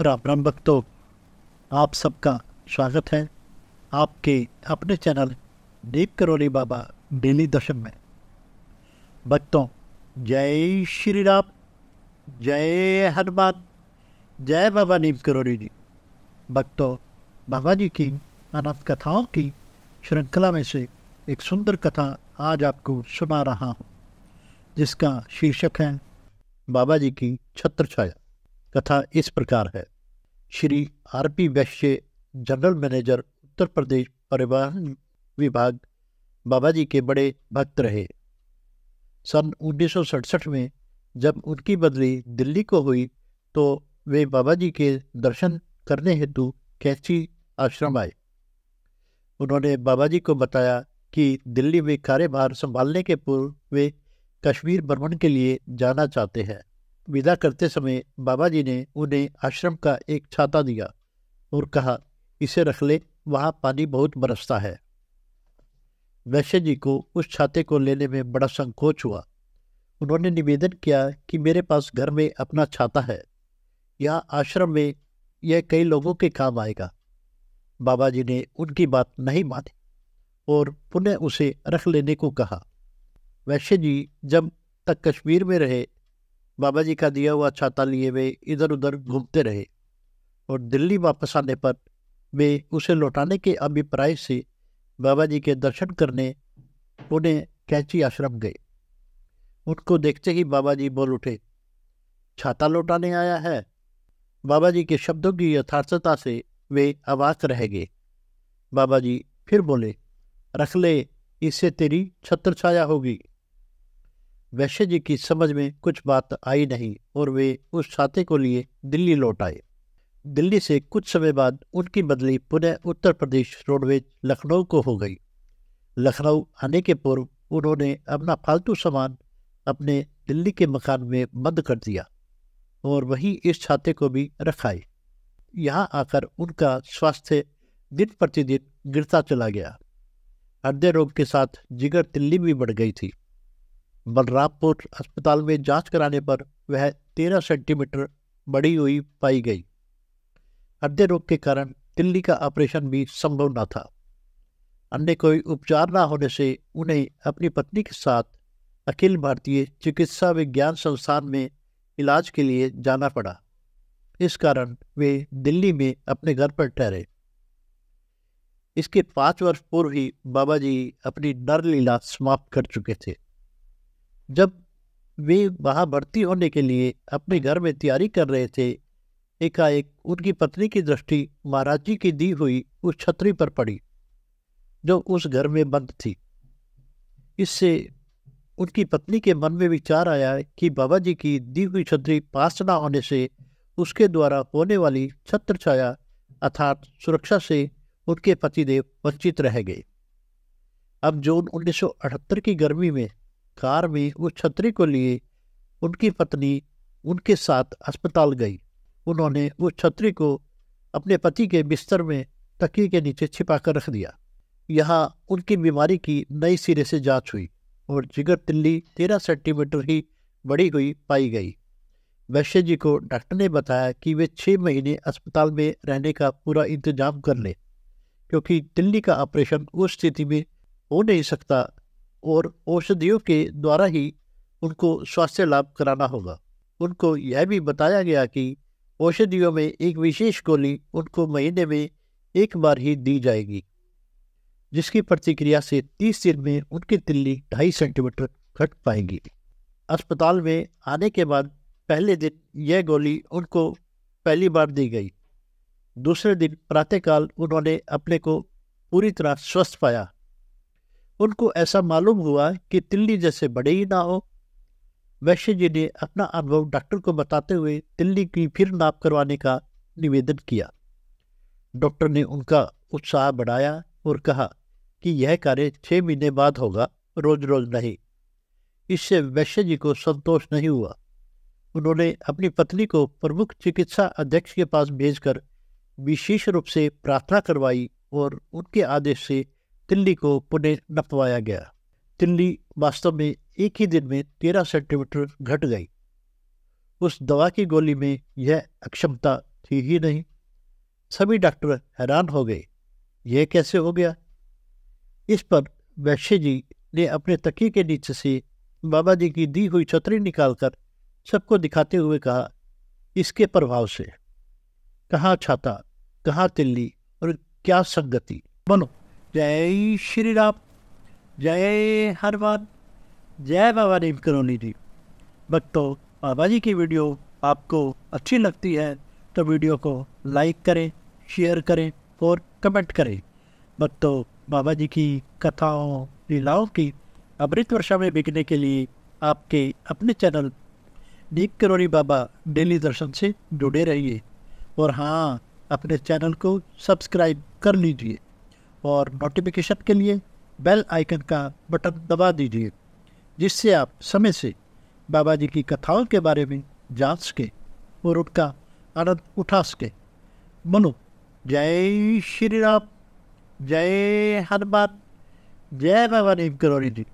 राम राम भक्तों आप सबका स्वागत है आपके अपने चैनल दीप करोली बाबा डेली दशम में भक्तों जय श्री राम जय हनुमान जय बाबा नीम करोली जी भक्तों बाबा जी की अनंत कथाओं की श्रृंखला में से एक सुंदर कथा आज आपको सुना रहा हूँ जिसका शीर्षक है बाबा जी की छत्र छाया कथा इस प्रकार है Shri R P Vaishya general manager Uttar Pradesh परिवहन विभाग बाबा जी के बड़े भक्त रहे सन उन्नीस में जब उनकी बदली दिल्ली को हुई तो वे बाबा जी के दर्शन करने हेतु कैची आश्रम आए उन्होंने बाबा जी को बताया कि दिल्ली में कार्यभार संभालने के पूर्व वे कश्मीर भ्रमण के लिए जाना चाहते हैं विदा करते समय बाबा जी ने उन्हें आश्रम का एक छाता दिया और कहा इसे रख ले वहाँ पानी बहुत बरसता है वैश्य जी को उस छाते को लेने में बड़ा संकोच हुआ उन्होंने निवेदन किया कि मेरे पास घर में अपना छाता है या आश्रम में यह कई लोगों के काम आएगा बाबा जी ने उनकी बात नहीं मानी और पुनः उसे रख लेने को कहा वैश्य जी जब तक कश्मीर में रहे बाबा जी का दिया हुआ छाता लिए वे इधर उधर घूमते रहे और दिल्ली वापस आने पर वे उसे लौटाने के अभिप्राय से बाबा जी के दर्शन करने उन्हें कैची आश्रम गए उनको देखते ही बाबा जी बोल उठे छाता लौटाने आया है बाबा जी के शब्दों की यथार्थता से वे आवाज रह गए बाबा जी फिर बोले रख ले इससे तेरी छत्र छाया होगी वैश्य जी की समझ में कुछ बात आई नहीं और वे उस छाते को लिए दिल्ली लौट आए दिल्ली से कुछ समय बाद उनकी बदली पुनः उत्तर प्रदेश रोडवेज लखनऊ को हो गई लखनऊ आने के पूर्व उन्होंने अपना फालतू सामान अपने दिल्ली के मकान में बंद कर दिया और वहीं इस छाते को भी रखाए यहाँ आकर उनका स्वास्थ्य दिन प्रतिदिन गिरता चला गया हृदय रोग के साथ जिगर तिल्ली भी बढ़ गई थी बलरामपुर अस्पताल में जांच कराने पर वह तेरह सेंटीमीटर बड़ी हुई पाई गई हृदय रोग के कारण दिल्ली का ऑपरेशन भी संभव न था अन्य कोई उपचार न होने से उन्हें अपनी पत्नी के साथ अखिल भारतीय चिकित्सा विज्ञान संस्थान में इलाज के लिए जाना पड़ा इस कारण वे दिल्ली में अपने घर पर ठहरे इसके पाँच वर्ष पूर्व ही बाबा जी अपनी नर लीला समाप्त कर चुके थे जब वे वहाँ भर्ती होने के लिए अपने घर में तैयारी कर रहे थे एकाएक उनकी पत्नी की दृष्टि महाराज जी की दी हुई उस छतरी पर पड़ी जो उस घर में बंद थी इससे उनकी पत्नी के मन में विचार आया कि बाबा जी की दी हुई छतरी पास न होने से उसके द्वारा होने वाली छत्र छाया अर्थात सुरक्षा से उनके पतिदेव वंचित रह गए अब जून 1978 की गर्मी में कार में उस छतरी को लिए उनकी पत्नी उनके साथ अस्पताल गई उन्होंने उस छतरी को अपने पति के बिस्तर में तकिए के नीचे छिपा कर रख दिया यहाँ उनकी बीमारी की नई सिरे से जांच हुई और जिगर तिल्ली तेरह सेंटीमीटर ही बड़ी हुई पाई गई वैश्य जी को डॉक्टर ने बताया कि वे छः महीने अस्पताल में रहने का पूरा इंतजाम कर लें क्योंकि दिल्ली का ऑपरेशन उस स्थिति में हो नहीं सकता और औषधियों के द्वारा ही उनको स्वास्थ्य लाभ कराना होगा उनको यह भी बताया गया कि औषधियों में एक विशेष गोली उनको महीने में एक बार ही दी जाएगी जिसकी प्रतिक्रिया से तीस दिन में उनकी तिल्ली ढाई सेंटीमीटर घट पाएगी अस्पताल में आने के बाद पहले दिन यह गोली उनको पहली बार दी गई दूसरे दिन प्रातःकाल उन्होंने अपने को पूरी तरह स्वस्थ पाया उनको ऐसा मालूम हुआ कि तिल्ली जैसे बड़े ही ना हो वैश्य जी ने अपना अनुभव डॉक्टर को बताते हुए तिल्ली की फिर नाप करवाने का निवेदन किया डॉक्टर ने उनका उत्साह बढ़ाया और कहा कि यह कार्य छः महीने बाद होगा रोज रोज नहीं इससे वैश्य जी को संतोष नहीं हुआ उन्होंने अपनी पत्नी को प्रमुख चिकित्सा अध्यक्ष के पास भेजकर विशेष रूप से प्रार्थना करवाई और उनके आदेश से तिल्ली को पुनः नपवाया गया तिल्ली वास्तव में एक ही दिन में तेरह सेंटीमीटर घट गई उस दवा की गोली में यह अक्षमता थी ही नहीं सभी डॉक्टर हैरान हो गए यह कैसे हो गया इस पर वैश्य जी ने अपने तकी के नीचे से बाबा जी की दी हुई छतरी निकालकर सबको दिखाते हुए कहा इसके प्रभाव से कहाँ छाता कहाँ तिल्ली और क्या संगति बनो जय श्री राम जय हनुमान जय बाबा नीम करोनी जी भक्तों बाबा जी की वीडियो आपको अच्छी लगती है तो वीडियो को लाइक करें शेयर करें और कमेंट करें भक्तों बाबा जी की कथाओं लीलाओं की अमृत वर्षा में बिकने के लिए आपके अपने चैनल दीप करोनी बाबा डेली दर्शन से जुड़े रहिए और हाँ अपने चैनल को सब्सक्राइब कर लीजिए और नोटिफिकेशन के लिए बेल आइकन का बटन दबा दीजिए जिससे आप समय से बाबा जी की कथाओं के बारे में जान सकें और उनका आनंद उठा सकें मनो जय श्री राम जय हनुमान जय बाबा नीम करोरी जी